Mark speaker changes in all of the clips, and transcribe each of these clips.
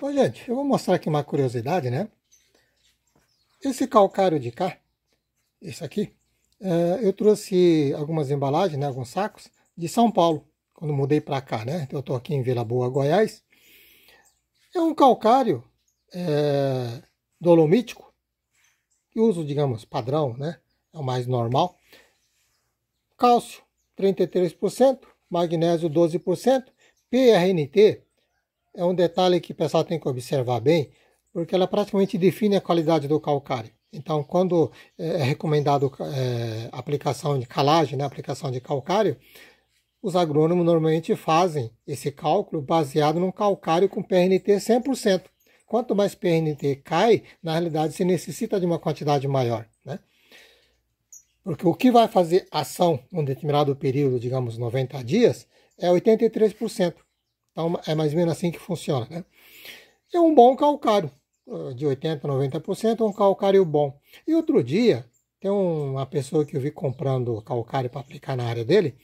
Speaker 1: Bom, gente, eu vou mostrar aqui uma curiosidade, né? Esse calcário de cá, esse aqui, é, eu trouxe algumas embalagens, né, alguns sacos, de São Paulo, quando mudei para cá, né? Então, eu estou aqui em Vila Boa, Goiás. É um calcário é, dolomítico, que uso, digamos, padrão, né? É o mais normal. Cálcio, 33%, magnésio, 12%, PRNT, é um detalhe que o pessoal tem que observar bem, porque ela praticamente define a qualidade do calcário. Então, quando é, é recomendado é, aplicação de calagem, né, aplicação de calcário, os agrônomos normalmente fazem esse cálculo baseado num calcário com PNT 100%. Quanto mais PNT cai, na realidade se necessita de uma quantidade maior. Né? Porque o que vai fazer ação num determinado período, digamos 90 dias, é 83%. Então é mais ou menos assim que funciona, né? É um bom calcário, eh, de 80%, 90% é um calcário bom. E outro dia, tem uma pessoa que eu vi comprando calcário para aplicar na área dele,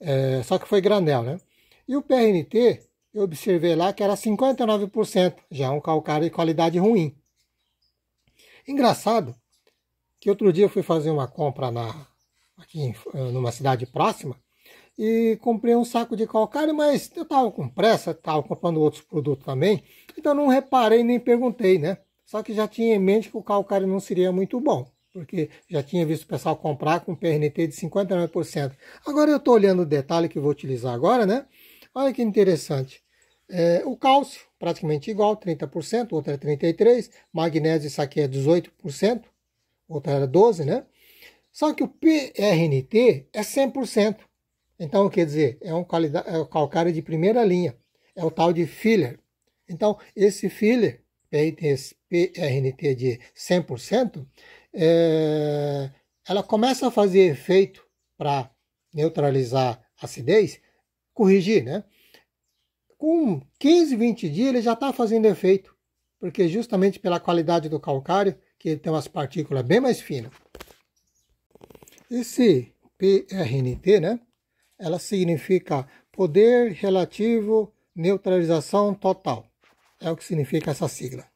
Speaker 1: é, só que foi granel, né? E o PRNT, eu observei lá que era 59%, já é um calcário de qualidade ruim. Engraçado que outro dia eu fui fazer uma compra na, aqui eh, numa cidade próxima e comprei um saco de calcário, mas eu estava com pressa, estava comprando outros produtos também, então não reparei nem perguntei, né? Só que já tinha em mente que o calcário não seria muito bom, porque já tinha visto o pessoal comprar com PRNT de 59%. Agora eu estou olhando o detalhe que vou utilizar agora, né? Olha que interessante. É, o cálcio, praticamente igual, 30%, outra é 33%, magnésio, isso aqui é 18%, outra era 12%, né? Só que o PRNT é 100%. Então, quer dizer, é um é um calcário de primeira linha, é o tal de filler. Então, esse filler, esse PRNT de 100%, é, eh, ela começa a fazer efeito para neutralizar a acidez, corrigir, né? Com 15, 20 dias ele já está fazendo efeito, porque justamente pela qualidade do calcário, que ele tem umas partículas bem mais finas. Esse PRNT, né? ela significa poder relativo neutralização total. É o que significa essa sigla.